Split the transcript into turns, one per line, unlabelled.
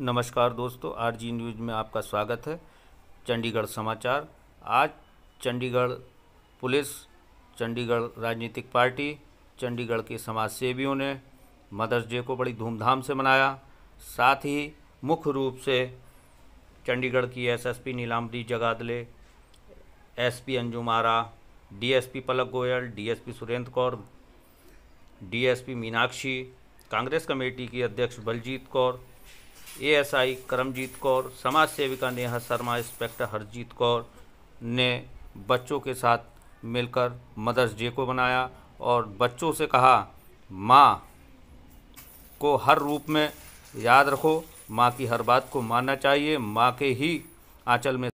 नमस्कार दोस्तों R G news में आपका स्वागत है चंडीगढ़ समाचार आज चंडीगढ़ पुलिस चंडीगढ़ राजनीतिक पार्टी चंडीगढ़ के समाज सेवियों ने मदर्स डे को बड़ी धूमधाम से मनाया साथ ही मुख्य रूप से चंडीगढ़ की SSP Nilambari Jagadale SP Anjum Ara DSP Palak Goyal DSP Surendra Kaur DSP Meenakshi Congress committee की अध्यक्ष बलजीत कौर एएसआई करमजीत कौर समाज सेविका नेहा शर्मा इंस्पेक्टर हरजीत कौर ने बच्चों के साथ मिलकर मदर्स डे को बनाया और बच्चों से कहा माँ को हर रूप में याद रखो माँ की हर बात को मानना चाहिए माँ के ही आंचल में